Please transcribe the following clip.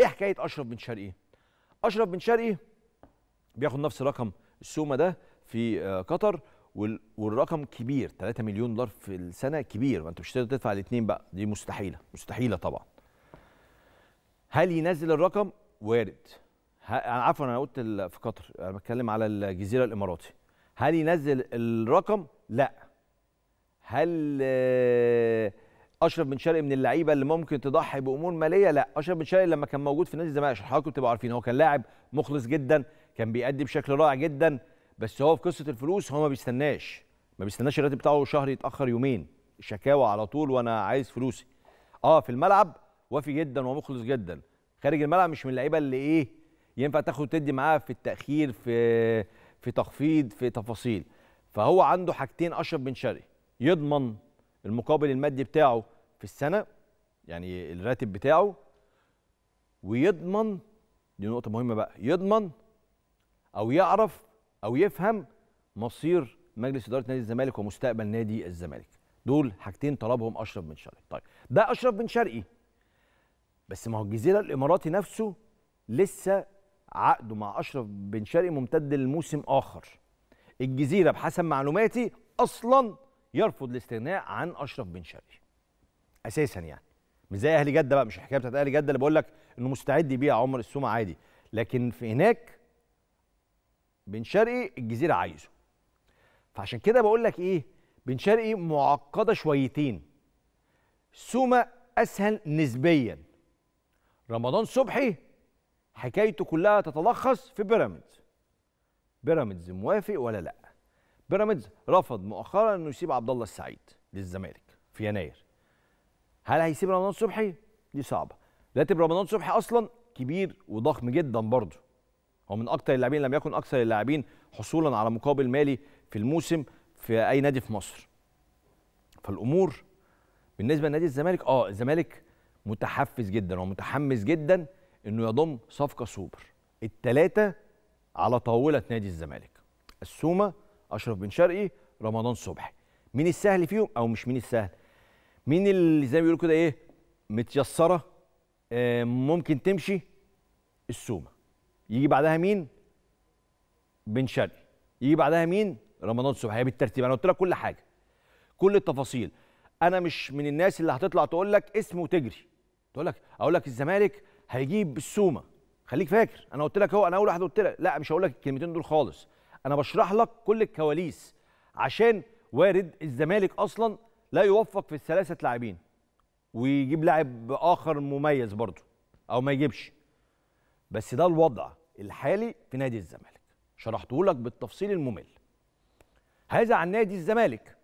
ايه حكايه اشرف بن شرقي اشرف بن شرقي بياخد نفس رقم السومه ده في آه، قطر والرقم كبير 3 مليون دولار في السنه كبير ما انت مش هتقدر تدفع الاثنين بقى دي مستحيله مستحيله طبعا هل ينزل الرقم وارد انا عفوا انا قلت في قطر انا بتكلم على الجزيره الاماراتي هل ينزل الرقم لا هل آه، اشرف بن شرقي من اللعيبه اللي ممكن تضحي بامور ماليه لا اشرف بن شرقي لما كان موجود في نادي الزمالك عشان حضراتكم تبقوا عارفين هو كان لاعب مخلص جدا كان بيأدي بشكل رائع جدا بس هو في قصه الفلوس هو ما بيستناش ما بيستناش الراتب بتاعه شهر يتاخر يومين شكاوى على طول وانا عايز فلوسي اه في الملعب وافي جدا ومخلص جدا خارج الملعب مش من اللعيبه اللي ايه ينفع تاخد تدي معاه في التاخير في في تخفيض في تفاصيل فهو عنده حاجتين اشرف بن شرقي يضمن المقابل المادي بتاعه في السنه يعني الراتب بتاعه ويضمن دي نقطه مهمه بقى يضمن او يعرف او يفهم مصير مجلس اداره نادي الزمالك ومستقبل نادي الزمالك دول حاجتين طلبهم اشرف بن شرقي طيب ده اشرف بن شرقي بس ما هو الجزيره الاماراتي نفسه لسه عقده مع اشرف بن شرقي ممتد لموسم اخر الجزيره بحسب معلوماتي اصلا يرفض الاستغناء عن اشرف بن شرقي اساسا يعني مش زي اهلي جده بقى مش الحكايه بتاعت اهلي جده اللي بقول لك انه مستعد يبيع عمر السومه عادي لكن في هناك بن شرقي الجزيره عايزه فعشان كده بقول لك ايه بن شرقي معقده شويتين سومه اسهل نسبيا رمضان صبحي حكايته كلها تتلخص في بيراميدز بيراميدز موافق ولا لا بيراميدز رفض مؤخرا انه يسيب عبد الله السعيد للزمالك في يناير هل هيسيب رمضان صبحي؟ دي صعبه. راتب رمضان صبحي اصلا كبير وضخم جدا برضه. هو من اكثر اللاعبين لم يكن اكثر اللاعبين حصولا على مقابل مالي في الموسم في اي نادي في مصر. فالامور بالنسبه لنادي الزمالك اه الزمالك متحفز جدا ومتحمس جدا انه يضم صفقه سوبر. الثلاثه على طاوله نادي الزمالك. السومه، اشرف بن شرقي، رمضان صبحي. مين السهل فيهم او مش مين السهل؟ مين اللي زي ما بيقولوا كده ايه متيسره آه، ممكن تمشي السومه يجي بعدها مين بن شرقي يجي بعدها مين رمضان صبحي هي بالترتيب انا قلت لك كل حاجه كل التفاصيل انا مش من الناس اللي هتطلع تقول لك اسم وتجري تقول لك اقول لك الزمالك هيجيب السومه خليك فاكر انا قلت لك اهو انا اول واحد قلت لك لا مش هقول لك الكلمتين دول خالص انا بشرح لك كل الكواليس عشان وارد الزمالك اصلا لا يوفق في الثلاثه لاعبين ويجيب لاعب اخر مميز برضه او ما يجيبش بس ده الوضع الحالي في نادي الزمالك شرحته لك بالتفصيل الممل هذا عن نادي الزمالك